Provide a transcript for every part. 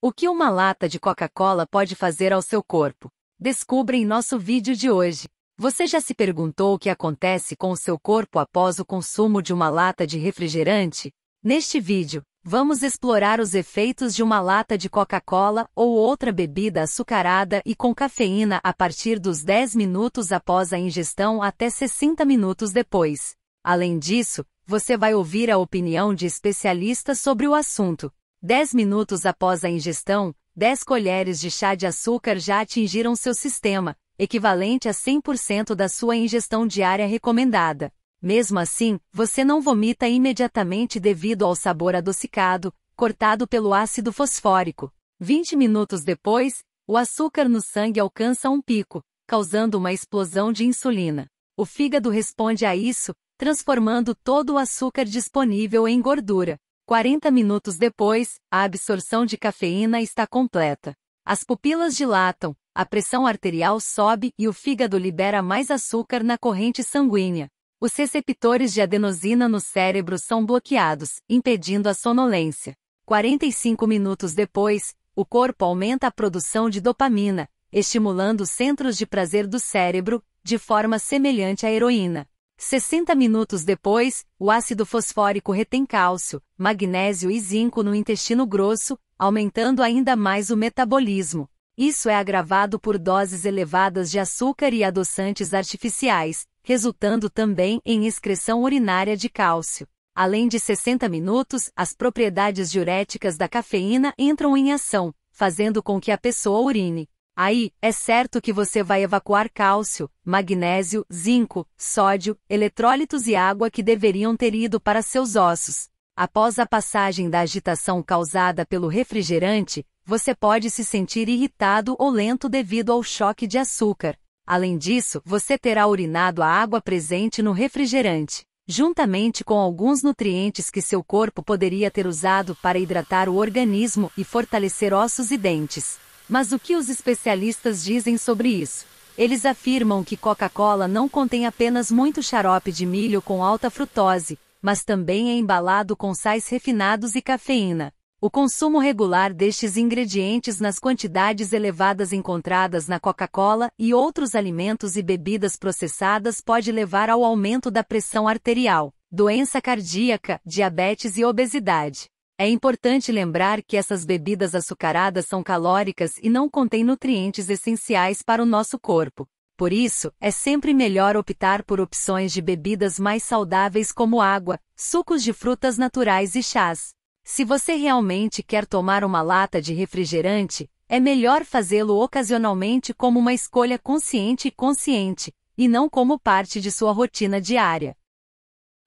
O que uma lata de Coca-Cola pode fazer ao seu corpo? Descubra em nosso vídeo de hoje. Você já se perguntou o que acontece com o seu corpo após o consumo de uma lata de refrigerante? Neste vídeo, vamos explorar os efeitos de uma lata de Coca-Cola ou outra bebida açucarada e com cafeína a partir dos 10 minutos após a ingestão até 60 minutos depois. Além disso, você vai ouvir a opinião de especialistas sobre o assunto. 10 minutos após a ingestão, 10 colheres de chá de açúcar já atingiram seu sistema, equivalente a 100% da sua ingestão diária recomendada. Mesmo assim, você não vomita imediatamente devido ao sabor adocicado, cortado pelo ácido fosfórico. 20 minutos depois, o açúcar no sangue alcança um pico, causando uma explosão de insulina. O fígado responde a isso, transformando todo o açúcar disponível em gordura. 40 minutos depois, a absorção de cafeína está completa. As pupilas dilatam, a pressão arterial sobe e o fígado libera mais açúcar na corrente sanguínea. Os receptores de adenosina no cérebro são bloqueados, impedindo a sonolência. 45 minutos depois, o corpo aumenta a produção de dopamina, estimulando os centros de prazer do cérebro, de forma semelhante à heroína. 60 minutos depois, o ácido fosfórico retém cálcio, magnésio e zinco no intestino grosso, aumentando ainda mais o metabolismo. Isso é agravado por doses elevadas de açúcar e adoçantes artificiais, resultando também em excreção urinária de cálcio. Além de 60 minutos, as propriedades diuréticas da cafeína entram em ação, fazendo com que a pessoa urine. Aí, é certo que você vai evacuar cálcio, magnésio, zinco, sódio, eletrólitos e água que deveriam ter ido para seus ossos. Após a passagem da agitação causada pelo refrigerante, você pode se sentir irritado ou lento devido ao choque de açúcar. Além disso, você terá urinado a água presente no refrigerante, juntamente com alguns nutrientes que seu corpo poderia ter usado para hidratar o organismo e fortalecer ossos e dentes. Mas o que os especialistas dizem sobre isso? Eles afirmam que Coca-Cola não contém apenas muito xarope de milho com alta frutose, mas também é embalado com sais refinados e cafeína. O consumo regular destes ingredientes nas quantidades elevadas encontradas na Coca-Cola e outros alimentos e bebidas processadas pode levar ao aumento da pressão arterial, doença cardíaca, diabetes e obesidade. É importante lembrar que essas bebidas açucaradas são calóricas e não contêm nutrientes essenciais para o nosso corpo. Por isso, é sempre melhor optar por opções de bebidas mais saudáveis como água, sucos de frutas naturais e chás. Se você realmente quer tomar uma lata de refrigerante, é melhor fazê-lo ocasionalmente como uma escolha consciente e consciente, e não como parte de sua rotina diária.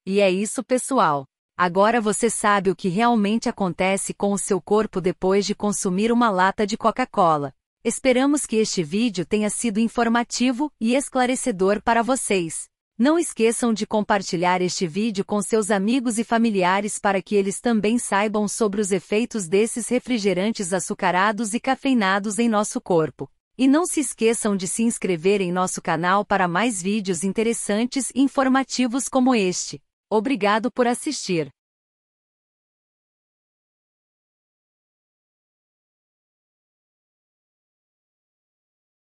E é isso, pessoal. Agora você sabe o que realmente acontece com o seu corpo depois de consumir uma lata de Coca-Cola. Esperamos que este vídeo tenha sido informativo e esclarecedor para vocês. Não esqueçam de compartilhar este vídeo com seus amigos e familiares para que eles também saibam sobre os efeitos desses refrigerantes açucarados e cafeinados em nosso corpo. E não se esqueçam de se inscrever em nosso canal para mais vídeos interessantes e informativos como este. Obrigado por assistir.